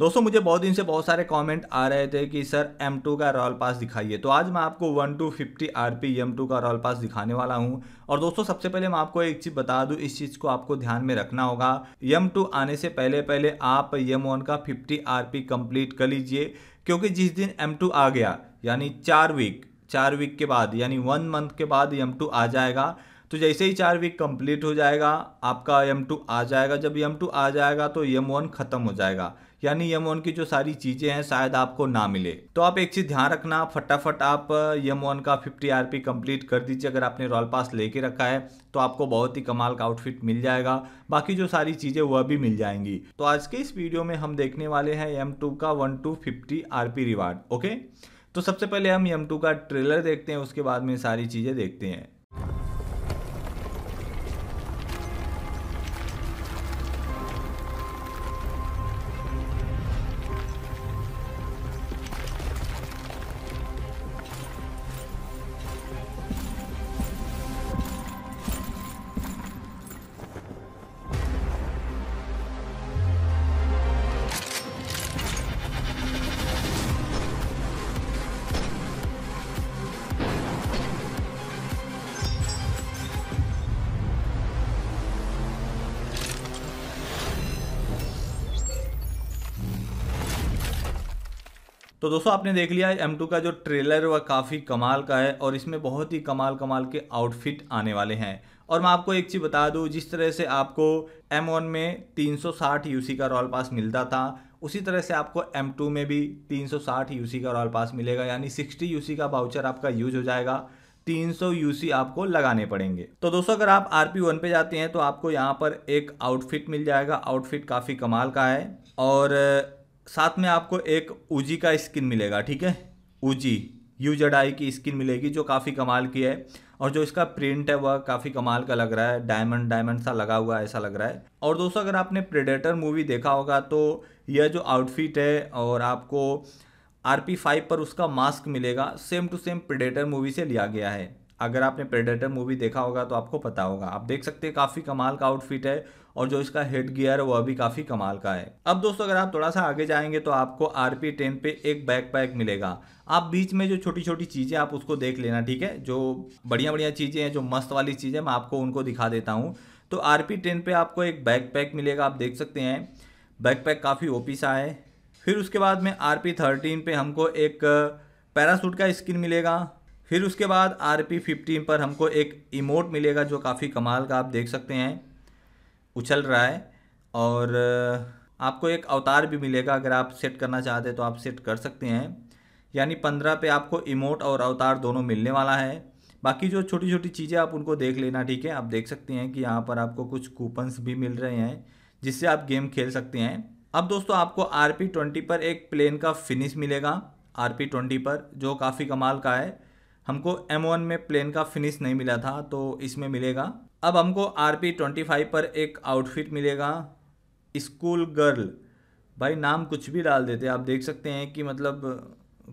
दोस्तों मुझे बहुत दिन से बहुत सारे कमेंट आ रहे थे कि सर M2 का रॉयल पास दिखाइए तो आज मैं आपको 1 to fifty R P M2 का रॉयल पास दिखाने वाला हूं और दोस्तों सबसे पहले मैं आपको एक चीज़ बता दूं इस चीज़ को आपको ध्यान में रखना होगा M2 आने से पहले पहले आप M1 का 50 पी कंप्लीट कर लीजिए क्योंकि जिस दिन एम आ गया यानी चार वीक चार वीक के बाद यानी वन मंथ के बाद एम आ जाएगा तो जैसे ही चार वीक कंप्लीट हो जाएगा आपका एम टू आ जाएगा जब एम टू आ जाएगा तो एम वन ख़त्म हो जाएगा यानी एम वन की जो सारी चीज़ें हैं शायद आपको ना मिले तो आप एक चीज़ ध्यान रखना फटाफट आप एम वन का फिफ्टी आर पी कम्प्लीट कर दीजिए अगर आपने रॉयल पास लेके रखा है तो आपको बहुत ही कमाल का आउटफिट मिल जाएगा बाकी जो सारी चीज़ें वह भी मिल जाएंगी तो आज के इस वीडियो में हम देखने वाले हैं एम टू का one two fifty R P reward okay तो सबसे पहले हम एम टू का ट्रेलर देखते हैं उसके बाद में सारी चीज़ें देखते हैं तो दोस्तों आपने देख लिया है एम का जो ट्रेलर वह काफ़ी कमाल का है और इसमें बहुत ही कमाल कमाल के आउटफिट आने वाले हैं और मैं आपको एक चीज़ बता दूँ जिस तरह से आपको M1 में 360 UC का रॉयल पास मिलता था उसी तरह से आपको M2 में भी 360 UC का रॉयल पास मिलेगा यानी 60 UC का बाउचर आपका यूज हो जाएगा 300 UC आपको लगाने पड़ेंगे तो दोस्तों अगर आप आर पी वन पे जाते हैं तो आपको यहाँ पर एक आउटफिट मिल जाएगा आउटफिट काफ़ी कमाल का है और साथ में आपको एक ऊजी का स्किन मिलेगा ठीक है ऊजी यू जडाई की स्किन मिलेगी जो काफ़ी कमाल की है और जो इसका प्रिंट है वह काफ़ी कमाल का लग रहा है डायमंड डायमंड सा लगा हुआ है ऐसा लग रहा है और दोस्तों अगर आपने प्रेडेटर मूवी देखा होगा तो यह जो आउटफिट है और आपको आर पी फाइव पर उसका मास्क मिलेगा same to same predator movie से लिया गया है अगर आपने प्रेडेटर मूवी देखा होगा तो आपको पता होगा आप देख सकते हैं काफ़ी कमाल का आउटफिट है और जो इसका हेड गियर है वह भी काफ़ी कमाल का है अब दोस्तों अगर आप थोड़ा सा आगे जाएंगे तो आपको आर पी टेन पे एक बैक पैक मिलेगा आप बीच में जो छोटी छोटी चीज़ें आप उसको देख लेना ठीक है जो बढ़िया बढ़िया चीज़ें हैं जो मस्त वाली चीज़ें मैं आपको उनको दिखा देता हूँ तो आर पी टेन पर आपको एक बैक पैक मिलेगा आप देख सकते हैं बैक पैक काफ़ी ओपी सा है फिर उसके बाद में आर पी थर्टीन पे हमको एक पैरासूट uh, का स्किन मिलेगा फिर उसके बाद आर पी फिफ्टीन पर हमको एक इमोट मिलेगा जो काफ़ी कमाल का आप देख सकते हैं उछल रहा है और आपको एक अवतार भी मिलेगा अगर आप सेट करना चाहते हैं तो आप सेट कर सकते हैं यानी पंद्रह पे आपको इमोट और अवतार दोनों मिलने वाला है बाकी जो छोटी छोटी चीज़ें आप उनको देख लेना ठीक है आप देख सकते हैं कि यहाँ पर आपको कुछ कूपन्स भी मिल रहे हैं जिससे आप गेम खेल सकते हैं अब दोस्तों आपको आर पी ट्वेंटी पर एक प्लेन का फिनिश मिलेगा आर पी ट्वेंटी पर जो काफ़ी कमाल का है हमको M1 में प्लेन का फिनिश नहीं मिला था तो इसमें मिलेगा अब हमको आर पी ट्वेंटी फाइव पर एक आउटफिट मिलेगा स्कूल गर्ल भाई नाम कुछ भी डाल देते आप देख सकते हैं कि मतलब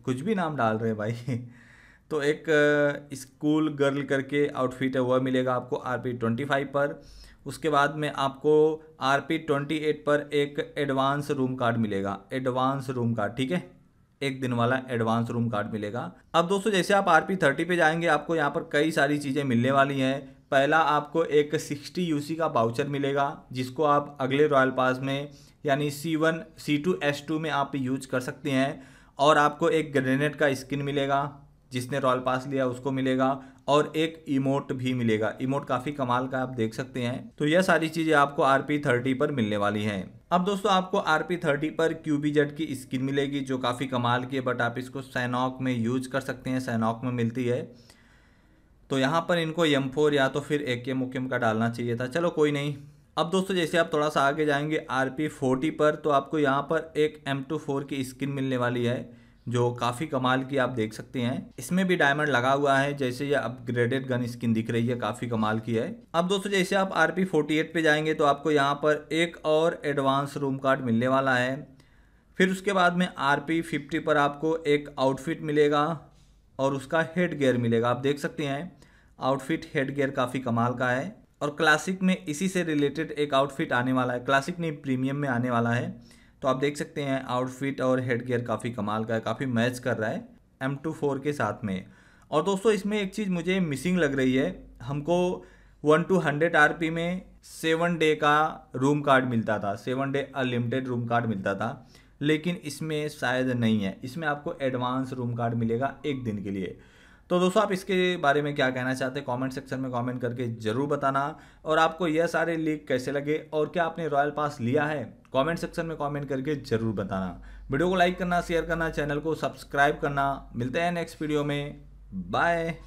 कुछ भी नाम डाल रहे भाई तो एक स्कूल गर्ल करके आउटफिट है वह मिलेगा आपको आर पी ट्वेंटी फाइव पर उसके बाद में आपको आर पी ट्वेंटी एट पर एक एडवांस रूम कार्ड मिलेगा एडवांस रूम कार्ड ठीक है एक दिन वाला एडवांस रूम कार्ड मिलेगा अब दोस्तों जैसे आप आर पी थर्टी पे जाएंगे आपको यहाँ पर कई सारी चीज़ें मिलने वाली हैं पहला आपको एक सिक्सटी यू का बाउचर मिलेगा जिसको आप अगले रॉयल पास में यानी C one C two S two में आप यूज कर सकते हैं और आपको एक ग्रेनेड का स्किन मिलेगा जिसने रॉयल पास लिया उसको मिलेगा और एक इमोट भी मिलेगा इमोट काफ़ी कमाल का आप देख सकते हैं तो यह सारी चीज़ें आपको आर पी थर्टी पर मिलने वाली हैं अब दोस्तों आपको आर पी थर्टी पर क्यू बी जेड की स्किन मिलेगी जो काफ़ी कमाल की है बट आप इसको सैनॉक में यूज कर सकते हैं सैनॉक में मिलती है तो यहाँ पर इनको एम फोर या तो फिर ए के मुकेम का डालना चाहिए था चलो कोई नहीं अब दोस्तों जैसे आप थोड़ा सा आगे जाएंगे आर पी फोर्टी पर तो आपको यहाँ पर एक एम टू फोर की स्किन मिलने वाली है जो काफ़ी कमाल की आप देख सकते हैं इसमें भी डायमंड लगा हुआ है जैसे ये अपग्रेडेड गन स्किन दिख रही है काफ़ी कमाल की है अब दोस्तों जैसे आप आर पी फोर्टी एट पर जाएंगे तो आपको यहाँ पर एक और एडवांस रूम कार्ड मिलने वाला है फिर उसके बाद में आर पी फिफ्टी पर आपको एक आउटफिट मिलेगा और उसका हेड गेयर मिलेगा आप देख सकते हैं आउटफिट हेड गेयर काफ़ी कमाल का है और क्लासिक में इसी से रिलेटेड एक आउटफिट आने वाला है क्लासिक नहीं प्रीमियम में आने वाला है तो आप देख सकते हैं आउटफिट और हेड गियर काफ़ी कमाल का है काफ़ी मैच कर रहा है एम टू फोर के साथ में और दोस्तों इसमें एक चीज़ मुझे मिसिंग लग रही है हमको one two hundred R P में सेवन डे का रूम कार्ड मिलता था seven day unlimited room card मिलता था लेकिन इसमें शायद नहीं है इसमें आपको एडवांस रूम कार्ड मिलेगा एक दिन के लिए तो दोस्तों आप इसके बारे में क्या कहना चाहते हैं कमेंट सेक्शन में कमेंट करके ज़रूर बताना और आपको यह सारे लीक कैसे लगे और क्या आपने रॉयल पास लिया है कमेंट सेक्शन में कमेंट करके ज़रूर बताना वीडियो को लाइक करना शेयर करना चैनल को सब्सक्राइब करना मिलते हैं नेक्स्ट वीडियो में बाय